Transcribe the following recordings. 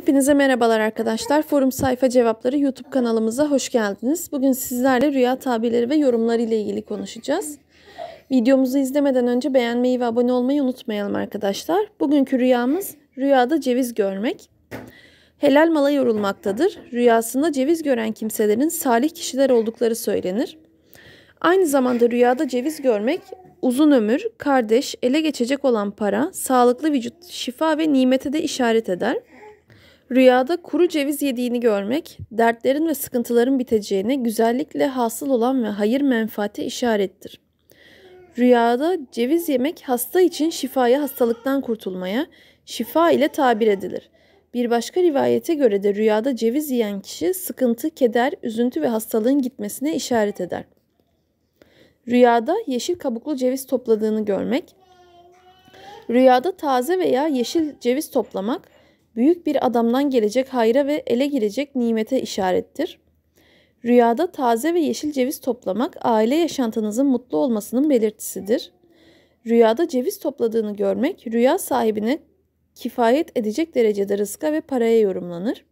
Hepinize merhabalar arkadaşlar. Forum Sayfa Cevapları YouTube kanalımıza hoş geldiniz. Bugün sizlerle rüya tabirleri ve yorumları ile ilgili konuşacağız. Videomuzu izlemeden önce beğenmeyi ve abone olmayı unutmayalım arkadaşlar. Bugünkü rüyamız rüyada ceviz görmek. Helal mala yorulmaktadır. Rüyasında ceviz gören kimselerin salih kişiler oldukları söylenir. Aynı zamanda rüyada ceviz görmek uzun ömür, kardeş, ele geçecek olan para, sağlıklı vücut, şifa ve nimete de işaret eder. Rüyada kuru ceviz yediğini görmek, dertlerin ve sıkıntıların biteceğine güzellikle hasıl olan ve hayır menfaati işarettir. Rüyada ceviz yemek hasta için şifaya hastalıktan kurtulmaya, şifa ile tabir edilir. Bir başka rivayete göre de rüyada ceviz yiyen kişi sıkıntı, keder, üzüntü ve hastalığın gitmesine işaret eder. Rüyada yeşil kabuklu ceviz topladığını görmek, rüyada taze veya yeşil ceviz toplamak, büyük bir adamdan gelecek hayra ve ele girecek nimete işarettir. Rüyada taze ve yeşil ceviz toplamak aile yaşantınızın mutlu olmasının belirtisidir. Rüyada ceviz topladığını görmek rüya sahibine kifayet edecek derecede rızka ve paraya yorumlanır.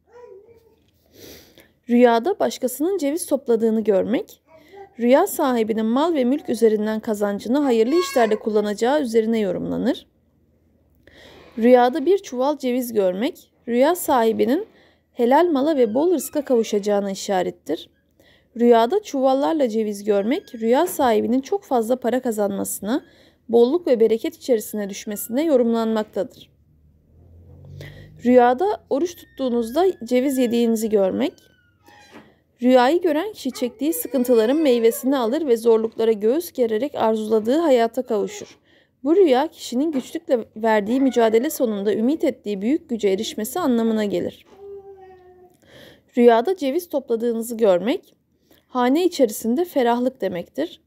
Rüyada başkasının ceviz topladığını görmek, rüya sahibinin mal ve mülk üzerinden kazancını hayırlı işlerde kullanacağı üzerine yorumlanır. Rüyada bir çuval ceviz görmek, rüya sahibinin helal mala ve bol rızka kavuşacağına işarettir. Rüyada çuvallarla ceviz görmek, rüya sahibinin çok fazla para kazanmasına, bolluk ve bereket içerisine düşmesine yorumlanmaktadır. Rüyada oruç tuttuğunuzda ceviz yediğinizi görmek, Rüyayı gören kişi çektiği sıkıntıların meyvesini alır ve zorluklara göğüs gererek arzuladığı hayata kavuşur. Bu rüya kişinin güçlükle verdiği mücadele sonunda ümit ettiği büyük güce erişmesi anlamına gelir. Rüyada ceviz topladığınızı görmek hane içerisinde ferahlık demektir.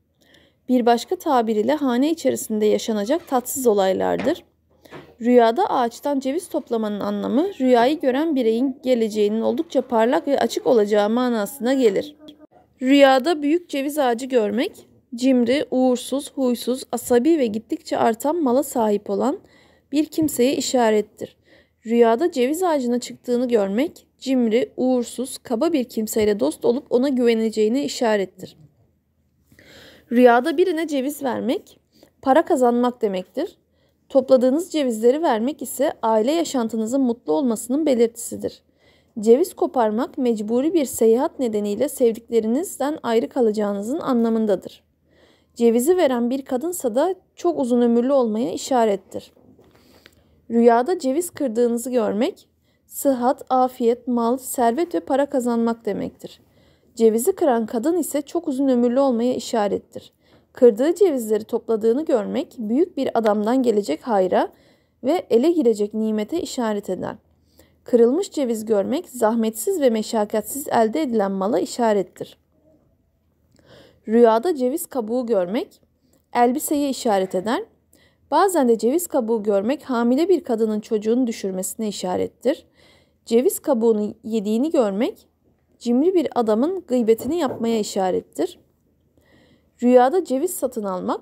Bir başka tabir ile hane içerisinde yaşanacak tatsız olaylardır. Rüyada ağaçtan ceviz toplamanın anlamı rüyayı gören bireyin geleceğinin oldukça parlak ve açık olacağı manasına gelir. Rüyada büyük ceviz ağacı görmek cimri, uğursuz, huysuz, asabi ve gittikçe artan mala sahip olan bir kimseye işarettir. Rüyada ceviz ağacına çıktığını görmek, cimri, uğursuz, kaba bir kimseyle dost olup ona güveneceğine işarettir. Rüyada birine ceviz vermek, para kazanmak demektir. Topladığınız cevizleri vermek ise aile yaşantınızın mutlu olmasının belirtisidir. Ceviz koparmak mecburi bir seyahat nedeniyle sevdiklerinizden ayrı kalacağınızın anlamındadır. Cevizi veren bir kadınsa da çok uzun ömürlü olmaya işarettir. Rüyada ceviz kırdığınızı görmek, sıhhat, afiyet, mal, servet ve para kazanmak demektir. Cevizi kıran kadın ise çok uzun ömürlü olmaya işarettir. Kırdığı cevizleri topladığını görmek, büyük bir adamdan gelecek hayra ve ele girecek nimete işaret eder. Kırılmış ceviz görmek, zahmetsiz ve meşakkatsiz elde edilen mala işarettir. Rüyada ceviz kabuğu görmek elbiseyi işaret eder. Bazen de ceviz kabuğu görmek hamile bir kadının çocuğunu düşürmesine işarettir. Ceviz kabuğunu yediğini görmek cimri bir adamın gıybetini yapmaya işarettir. Rüyada ceviz satın almak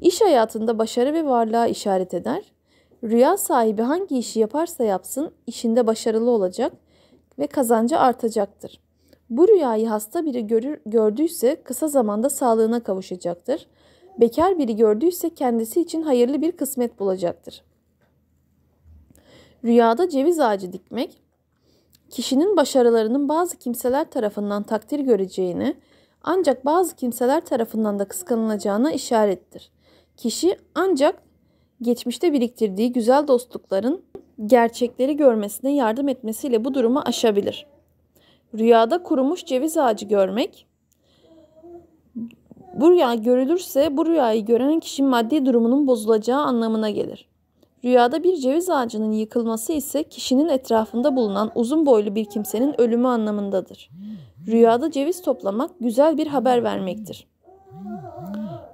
iş hayatında başarı ve varlığa işaret eder. Rüya sahibi hangi işi yaparsa yapsın işinde başarılı olacak ve kazancı artacaktır. Bu rüyayı hasta biri görür, gördüyse kısa zamanda sağlığına kavuşacaktır. Bekar biri gördüyse kendisi için hayırlı bir kısmet bulacaktır. Rüyada ceviz ağacı dikmek, kişinin başarılarının bazı kimseler tarafından takdir göreceğini, ancak bazı kimseler tarafından da kıskanılacağına işarettir. Kişi ancak geçmişte biriktirdiği güzel dostlukların gerçekleri görmesine yardım etmesiyle bu durumu aşabilir.'' Rüyada kurumuş ceviz ağacı görmek. Bu rüya görülürse bu rüyayı gören kişinin maddi durumunun bozulacağı anlamına gelir. Rüyada bir ceviz ağacının yıkılması ise kişinin etrafında bulunan uzun boylu bir kimsenin ölümü anlamındadır. Rüyada ceviz toplamak güzel bir haber vermektir.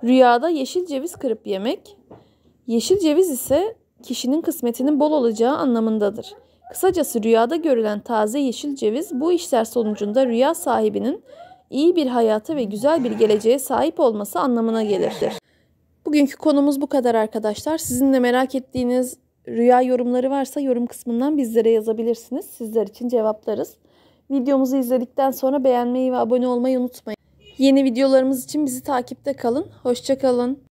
Rüyada yeşil ceviz kırıp yemek, yeşil ceviz ise kişinin kısmetinin bol olacağı anlamındadır. Kısacası rüyada görülen taze yeşil ceviz bu işler sonucunda rüya sahibinin iyi bir hayata ve güzel bir geleceğe sahip olması anlamına gelirdir. Bugünkü konumuz bu kadar arkadaşlar. Sizin de merak ettiğiniz rüya yorumları varsa yorum kısmından bizlere yazabilirsiniz. Sizler için cevaplarız. Videomuzu izledikten sonra beğenmeyi ve abone olmayı unutmayın. Yeni videolarımız için bizi takipte kalın. Hoşçakalın.